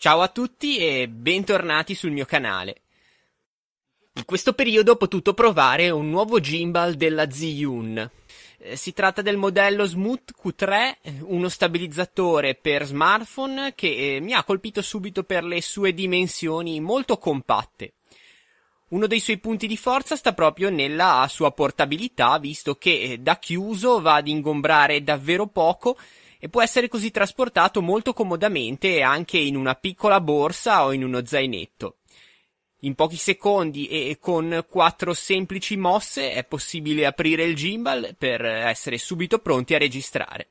Ciao a tutti e bentornati sul mio canale. In questo periodo ho potuto provare un nuovo gimbal della Ziyun. Eh, si tratta del modello Smooth Q3, uno stabilizzatore per smartphone che eh, mi ha colpito subito per le sue dimensioni molto compatte. Uno dei suoi punti di forza sta proprio nella sua portabilità, visto che eh, da chiuso va ad ingombrare davvero poco e può essere così trasportato molto comodamente anche in una piccola borsa o in uno zainetto. In pochi secondi e con quattro semplici mosse è possibile aprire il gimbal per essere subito pronti a registrare.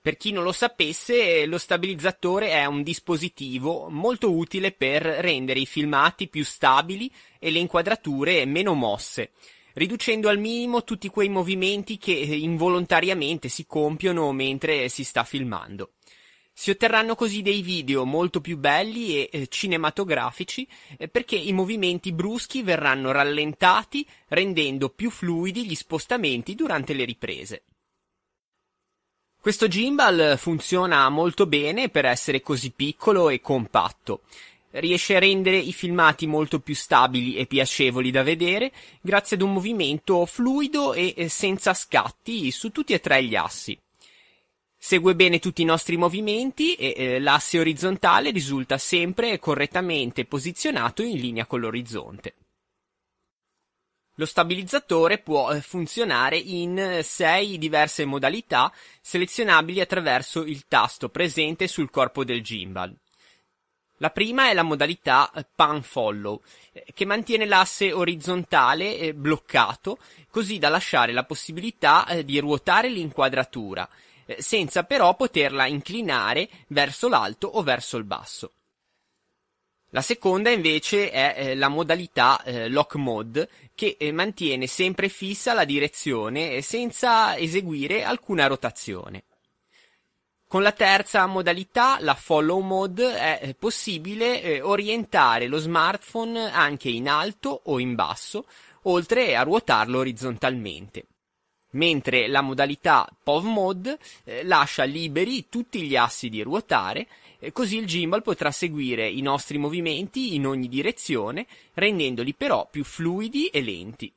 Per chi non lo sapesse, lo stabilizzatore è un dispositivo molto utile per rendere i filmati più stabili e le inquadrature meno mosse riducendo al minimo tutti quei movimenti che eh, involontariamente si compiono mentre si sta filmando. Si otterranno così dei video molto più belli e eh, cinematografici eh, perché i movimenti bruschi verranno rallentati rendendo più fluidi gli spostamenti durante le riprese. Questo gimbal funziona molto bene per essere così piccolo e compatto riesce a rendere i filmati molto più stabili e piacevoli da vedere grazie ad un movimento fluido e senza scatti su tutti e tre gli assi. Segue bene tutti i nostri movimenti e l'asse orizzontale risulta sempre correttamente posizionato in linea con l'orizzonte. Lo stabilizzatore può eh, funzionare in eh, sei diverse modalità selezionabili attraverso il tasto presente sul corpo del gimbal. La prima è la modalità eh, pan follow, eh, che mantiene l'asse orizzontale eh, bloccato, così da lasciare la possibilità di ruotare l'inquadratura, senza però poterla inclinare verso l'alto o verso il basso. La seconda invece è la modalità lock mode che mantiene sempre fissa la direzione senza eseguire alcuna rotazione. Con la terza modalità, la follow mode, è possibile eh, orientare lo smartphone anche in alto o in basso, oltre a ruotarlo orizzontalmente. Mentre la modalità POV mode eh, lascia liberi tutti gli assi di ruotare, eh, così il gimbal potrà seguire i nostri movimenti in ogni direzione, rendendoli però più fluidi e lenti.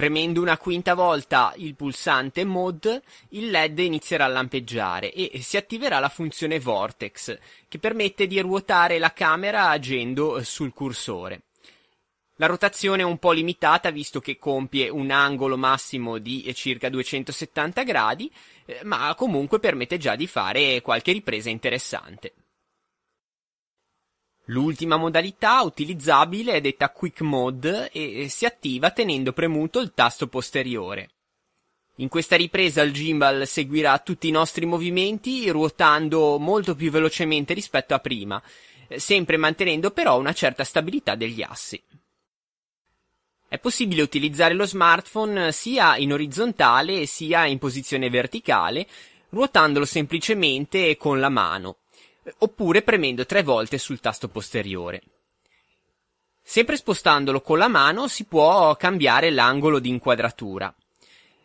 Premendo una quinta volta il pulsante MOD, il LED inizierà a lampeggiare e si attiverà la funzione Vortex, che permette di ruotare la camera agendo eh, sul cursore. La rotazione è un po' limitata visto che compie un angolo massimo di eh, circa 270 gradi, eh, ma comunque permette già di fare qualche ripresa interessante. L'ultima modalità utilizzabile è detta Quick Mode e si attiva tenendo premuto il tasto posteriore. In questa ripresa il gimbal seguirà tutti i nostri movimenti ruotando molto più velocemente rispetto a prima, eh, sempre mantenendo però una certa stabilità degli assi. È possibile utilizzare lo smartphone eh, sia in orizzontale sia in posizione verticale, ruotandolo semplicemente con la mano oppure premendo tre volte sul tasto posteriore. Sempre spostandolo con la mano si può cambiare l'angolo di inquadratura.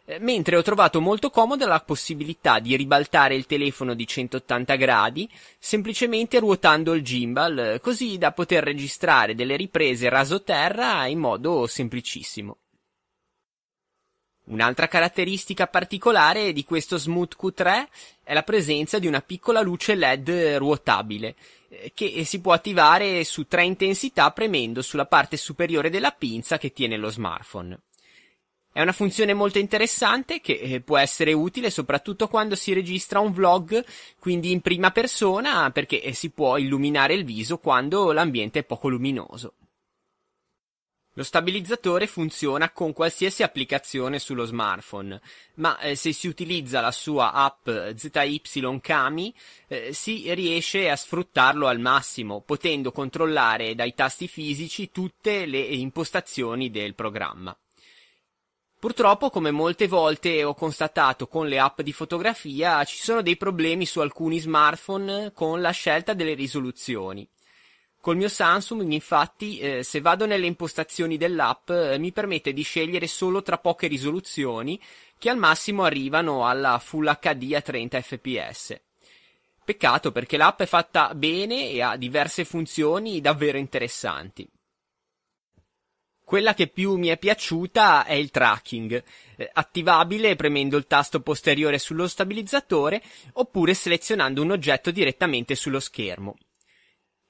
Eh, mentre ho trovato molto comoda la possibilità di ribaltare il telefono di 180 gradi semplicemente ruotando il gimbal, eh, così da poter registrare delle riprese raso terra in modo semplicissimo. Un'altra caratteristica particolare di questo Smooth Q3 è la presenza di una piccola luce LED ruotabile eh, che si può attivare su tre intensità premendo sulla parte superiore della pinza che tiene lo smartphone. È una funzione molto interessante che eh, può essere utile soprattutto quando si registra un vlog, quindi in prima persona, perché eh, si può illuminare il viso quando l'ambiente è poco luminoso. Lo stabilizzatore funziona con qualsiasi applicazione sullo smartphone, ma eh, se si utilizza la sua app ZYKami eh, si riesce a sfruttarlo al massimo, potendo controllare dai tasti fisici tutte le impostazioni del programma. Purtroppo, come molte volte ho constatato con le app di fotografia, ci sono dei problemi su alcuni smartphone con la scelta delle risoluzioni. Col mio Samsung infatti eh, se vado nelle impostazioni dell'app eh, mi permette di scegliere solo tra poche risoluzioni che al massimo arrivano alla Full HD a 30 fps. Peccato perché l'app è fatta bene e ha diverse funzioni davvero interessanti. Quella che più mi è piaciuta è il tracking, eh, attivabile premendo il tasto posteriore sullo stabilizzatore oppure selezionando un oggetto direttamente sullo schermo.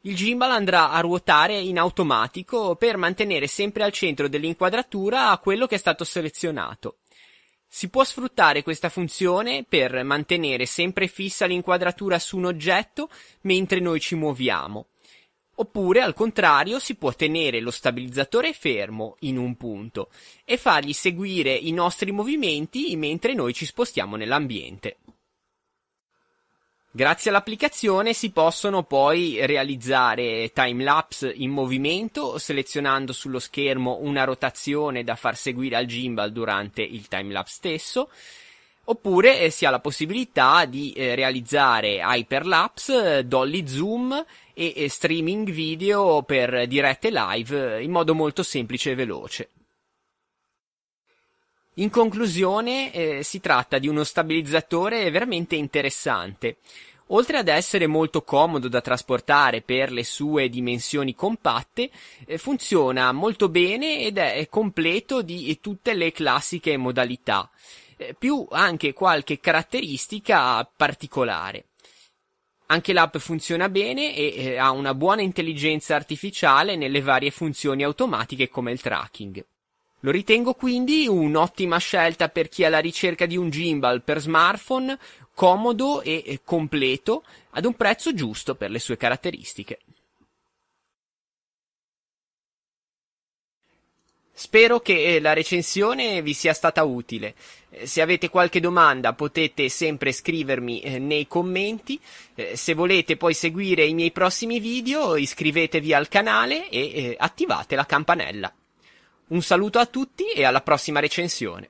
Il gimbal andrà a ruotare in automatico per mantenere sempre al centro dell'inquadratura quello che è stato selezionato. Si può sfruttare questa funzione per mantenere sempre fissa l'inquadratura su un oggetto mentre noi ci muoviamo. Oppure, al contrario, si può tenere lo stabilizzatore fermo in un punto e fargli seguire i nostri movimenti mentre noi ci spostiamo nell'ambiente. Grazie all'applicazione si possono poi realizzare timelapse in movimento selezionando sullo schermo una rotazione da far seguire al gimbal durante il timelapse stesso oppure eh, si ha la possibilità di eh, realizzare hyperlapse, eh, dolly zoom e streaming video per dirette live in modo molto semplice e veloce. In conclusione, eh, si tratta di uno stabilizzatore veramente interessante. Oltre ad essere molto comodo da trasportare per le sue dimensioni compatte, eh, funziona molto bene ed è completo di tutte le classiche modalità, eh, più anche qualche caratteristica particolare. Anche l'app funziona bene e eh, ha una buona intelligenza artificiale nelle varie funzioni automatiche come il tracking. Lo ritengo quindi un'ottima scelta per chi è alla ricerca di un gimbal per smartphone comodo e completo ad un prezzo giusto per le sue caratteristiche. Spero che eh, la recensione vi sia stata utile. Eh, se avete qualche domanda potete sempre scrivermi eh, nei commenti. Se volete poi seguire i miei prossimi video iscrivetevi al canale e attivate la campanella. Un saluto a tutti e alla prossima recensione.